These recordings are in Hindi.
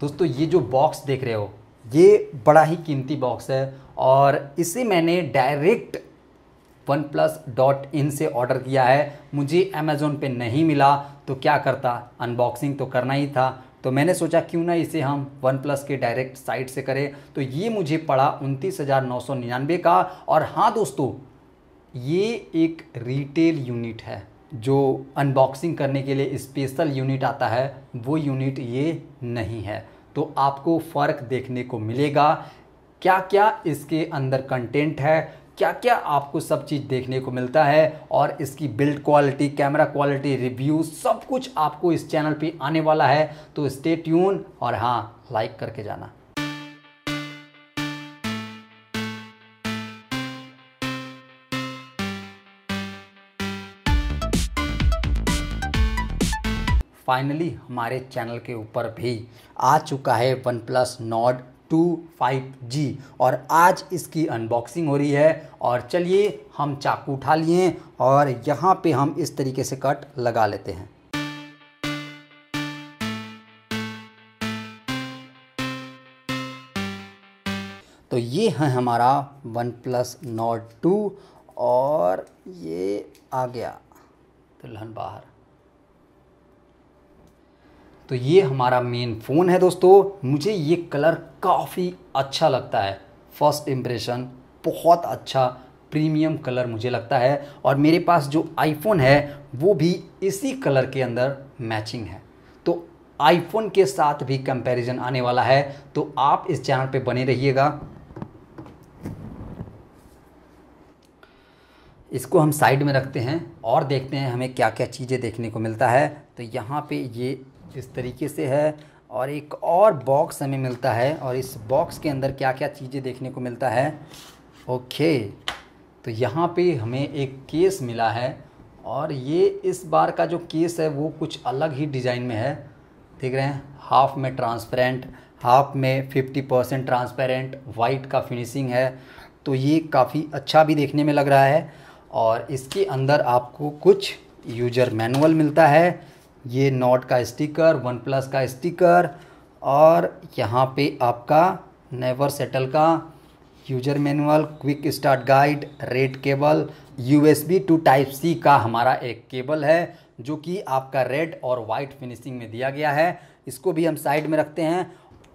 दोस्तों ये जो बॉक्स देख रहे हो ये बड़ा ही कीमती बॉक्स है और इसे मैंने direct OnePlus dot in से ऑर्डर किया है मुझे अमेज़ोन पे नहीं मिला तो क्या करता अनबॉक्सिंग तो करना ही था तो मैंने सोचा क्यों ना इसे हम वन प्लस के डायरेक्ट साइट से करें तो ये मुझे पड़ा उनतीस हज़ार नौ सौ निन्यानवे का और हाँ दोस्तों ये एक रिटेल यूनिट है जो अनबॉक्सिंग करने के लिए स्पेशल यूनिट आता है वो यूनिट ये नहीं है तो आपको फ़र्क देखने को मिलेगा क्या क्या इसके अंदर कंटेंट है क्या क्या आपको सब चीज़ देखने को मिलता है और इसकी build quality camera quality review सब कुछ आपको इस चैनल पे आने वाला है तो स्टे ट्यून और हाँ लाइक करके जाना फाइनली हमारे चैनल के ऊपर भी आ चुका है OnePlus Nord two five G और आज इसकी अनबॉक्सिंग हो रही है और चलिए हम चाकू उठा लिए और यहाँ पे हम इस तरीके से कट लगा लेते हैं तो ये है हमारा वन प्लस नॉट टू और ये आ गया दुल्हन बाहर तो ये हमारा मेन फ़ोन है दोस्तों मुझे ये कलर काफ़ी अच्छा लगता है फर्स्ट इम्प्रेशन बहुत अच्छा प्रीमियम कलर मुझे लगता है और मेरे पास जो आईफोन है वो भी इसी कलर के अंदर मैचिंग है तो आईफोन के साथ भी कंपैरिजन आने वाला है तो आप इस चैनल पे बने रहिएगा इसको हम साइड में रखते हैं और देखते हैं हमें क्या क्या चीज़ें देखने को मिलता है तो यहाँ पे ये इस तरीके से है और एक और बॉक्स हमें मिलता है और इस बॉक्स के अंदर क्या क्या चीज़ें देखने को मिलता है ओके तो यहाँ पे हमें एक केस मिला है और ये इस बार का जो केस है वो कुछ अलग ही डिज़ाइन में है देख रहे हैं हाफ़ में ट्रांसपेरेंट हाफ में फिफ्टी परसेंट ट्रांसपेरेंट वाइट का फिनिशिंग है तो ये काफ़ी अच्छा भी देखने में लग रहा है और इसके अंदर आपको कुछ यूजर मैनुअल मिलता है ये नॉट का स्टिकर वन प्लस का स्टिकर और यहाँ पे आपका नेवर सेटल का user manual quick start guide red cable USB to type C का हमारा एक केबल है जो कि आपका रेड और वाइट फिनिशिंग में दिया गया है इसको भी हम साइड में रखते हैं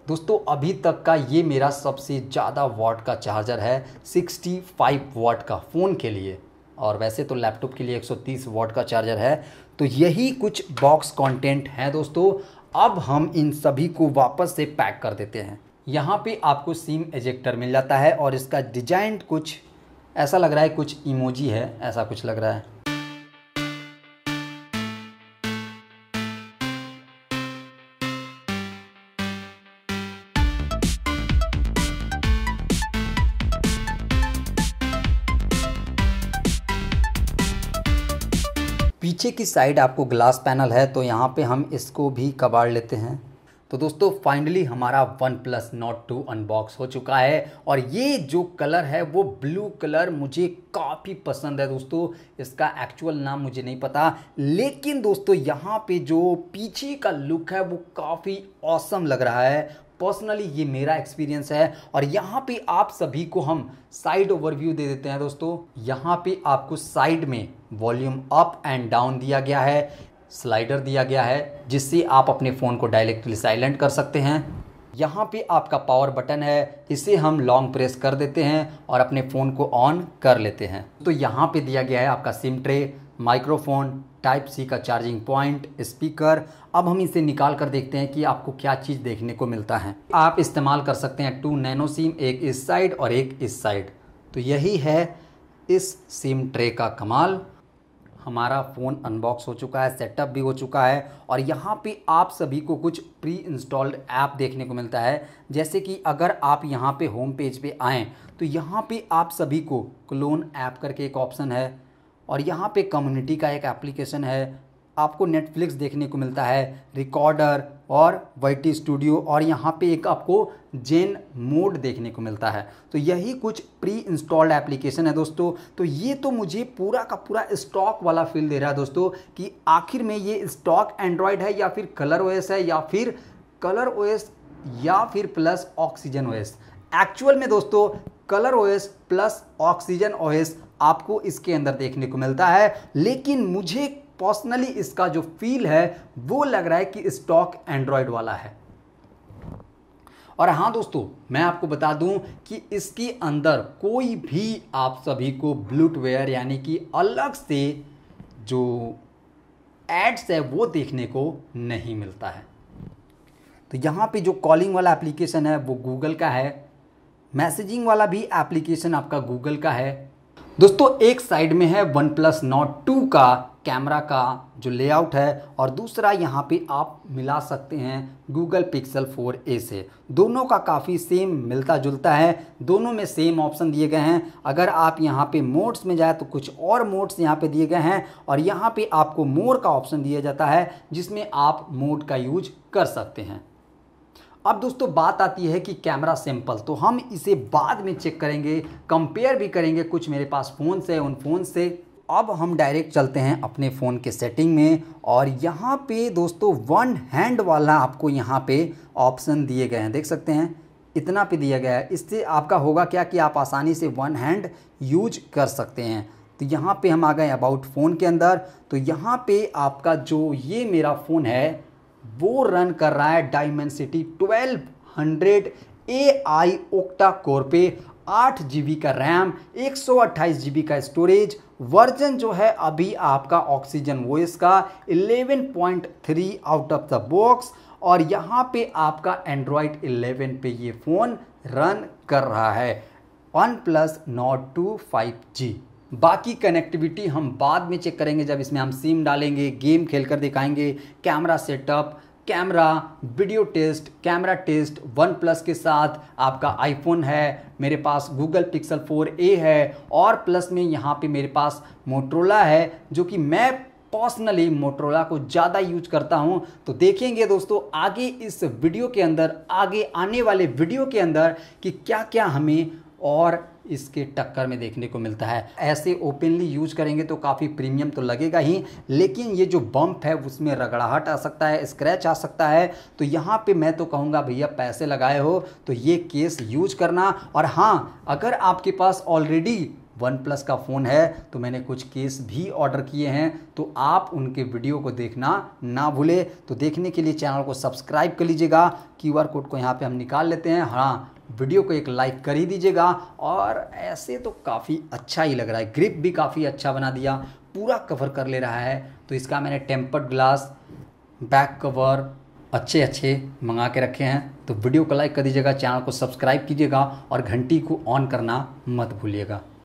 दोस्तों अभी तक का ये मेरा सबसे ज़्यादा वाट का चार्जर है 65 वाट का फ़ोन के लिए और वैसे तो लैपटॉप के लिए 130 वॉट का चार्जर है तो यही कुछ बॉक्स कंटेंट है दोस्तों अब हम इन सभी को वापस से पैक कर देते हैं यहाँ पे आपको सिम एजेक्टर मिल जाता है और इसका डिजाइन कुछ ऐसा लग रहा है कुछ इमोजी है ऐसा कुछ लग रहा है पीछे की साइड आपको ग्लास पैनल है तो यहाँ पे हम इसको भी कबाड़ लेते हैं तो दोस्तों फाइनली हमारा OnePlus Nord two unbox हो चुका है और ये जो कलर है वो ब्लू कलर मुझे काफ़ी पसंद है दोस्तों इसका एक्चुअल नाम मुझे नहीं पता लेकिन दोस्तों यहाँ पे जो पीछे का लुक है वो काफ़ी औसम लग रहा है पर्सनली ये मेरा एक्सपीरियंस है और यहाँ पे आप सभी को हम साइड ओवरव्यू दे देते हैं दोस्तों यहाँ पे आपको साइड में वॉल्यूम अप एंड डाउन दिया गया है स्लाइडर दिया गया है जिससे आप अपने फ़ोन को डायरेक्टली साइलेंट कर सकते हैं यहाँ पे आपका पावर बटन है इसे हम लॉन्ग प्रेस कर देते हैं और अपने फ़ोन को ऑन कर लेते हैं तो यहाँ पे दिया गया है आपका SIM tray microphone type C का चार्जिंग पॉइंट स्पीकर अब हम इसे निकाल कर देखते हैं कि आपको क्या चीज़ देखने को मिलता है आप इस्तेमाल कर सकते हैं टू नैनो सिम एक इस साइड और एक इस साइड तो यही है इस सिम ट्रे का कमाल हमारा फ़ोन अनबॉक्स हो चुका है सेटअप भी हो चुका है और यहाँ पे आप सभी को कुछ प्री इंस्टॉल्ड ऐप देखने को मिलता है जैसे कि अगर आप यहाँ पे होम पेज पे आएँ तो यहाँ पे आप सभी को क्लोन ऐप करके एक ऑप्शन है और यहाँ पे कम्युनिटी का एक एप्लीकेशन है आपको नेटफ्लिक्स देखने को मिलता है रिकॉर्डर और वाई स्टूडियो और यहाँ पे एक आपको जेन मोड देखने को मिलता है तो यही कुछ प्री इंस्टॉल्ड एप्लीकेशन है दोस्तों तो ये तो मुझे पूरा का पूरा स्टॉक वाला फील दे रहा है दोस्तों कि आखिर में ये स्टॉक एंड्रॉयड है या फिर कलर ओएस है या फिर कलर ओएस या फिर प्लस ऑक्सीजन ओएस एक्चुअल में दोस्तों ColorOS plus OxygenOS आपको इसके अंदर देखने को मिलता है लेकिन मुझे पर्सनली इसका जो फील है वो लग रहा है कि स्टॉक एंड्रॉयड वाला है और हाँ दोस्तों मैं आपको बता दूं कि इसके अंदर कोई भी आप सभी को ब्लूटवेयर यानी कि अलग से जो एड्स है वो देखने को नहीं मिलता है तो यहाँ पे जो कॉलिंग वाला एप्लीकेशन है वो गूगल का है मैसेजिंग वाला भी एप्लीकेशन आपका गूगल का है दोस्तों एक साइड में है वन प्लस नॉट टू का कैमरा का जो लेआउट है और दूसरा यहाँ पे आप मिला सकते हैं गूगल पिक्सल 4a से दोनों का काफ़ी सेम मिलता जुलता है दोनों में सेम ऑप्शन दिए गए हैं अगर आप यहाँ पे मोड्स में जाए तो कुछ और मोड्स यहाँ पे दिए गए हैं और यहाँ पे आपको मोर का ऑप्शन दिया जाता है जिसमें आप मोड का यूज कर सकते हैं अब दोस्तों बात आती है कि कैमरा सैंपल तो हम इसे बाद में चेक करेंगे कंपेयर भी करेंगे कुछ मेरे पास फ़ोन है उन फ़ोन से अब हम डायरेक्ट चलते हैं अपने फ़ोन के सेटिंग में और यहाँ पे दोस्तों वन हैंड वाला आपको यहाँ पे ऑप्शन दिए गए हैं देख सकते हैं इतना पे दिया गया है इससे आपका होगा क्या कि आप आसानी से वन हैंड यूज कर सकते हैं तो यहाँ पे हम आ गए अबाउट फ़ोन के अंदर तो यहाँ पे आपका जो ये मेरा फ़ोन है वो रन कर रहा है twelve 1200 A I octa core पे आठ जी का रैम एक सौ का स्टोरेज वर्जन जो है अभी आपका ऑक्सीजन वो इसका 11.3 आउट ऑफ द बॉक्स और यहाँ पे आपका एंड्रॉयड 11 पे ये फ़ोन रन कर रहा है OnePlus Nord two five G बाकी कनेक्टिविटी हम बाद में चेक करेंगे जब इसमें हम सिम डालेंगे गेम खेल कर दिखाएंगे camera setup camera video test camera test OnePlus के साथ आपका आईफोन है मेरे पास गूगल पिक्सल ए है और प्लस में यहाँ पे मेरे पास मोटरोला है जो कि मैं पर्सनली मोटरोला को ज़्यादा यूज करता हूँ तो देखेंगे दोस्तों आगे इस वीडियो के अंदर आगे आने वाले वीडियो के अंदर कि क्या क्या हमें और इसके टक्कर में देखने को मिलता है ऐसे ओपनली यूज करेंगे तो काफ़ी प्रीमियम तो लगेगा ही लेकिन ये जो बम्प है उसमें रगड़ाहट आ सकता है स्क्रैच आ सकता है तो यहाँ पे मैं तो कहूँगा भैया पैसे लगाए हो तो ये केस यूज करना और हाँ अगर आपके पास ऑलरेडी वन प्लस का फ़ोन है तो मैंने कुछ केस भी ऑर्डर किए हैं तो आप उनके वीडियो को देखना ना भूले तो देखने के लिए चैनल को सब्सक्राइब कर लीजिएगा क्यूआर कोड को यहाँ पे हम निकाल लेते हैं हाँ वीडियो को एक लाइक कर ही दीजिएगा और ऐसे तो काफ़ी अच्छा ही लग रहा है ग्रिप भी काफ़ी अच्छा बना दिया पूरा कवर कर ले रहा है तो इसका मैंने टेम्पर्ड ग्लास बैक कवर अच्छे अच्छे मंगा के रखे हैं तो वीडियो को लाइक कर दीजिएगा चैनल को सब्सक्राइब कीजिएगा और घंटी को ऑन करना मत भूलिएगा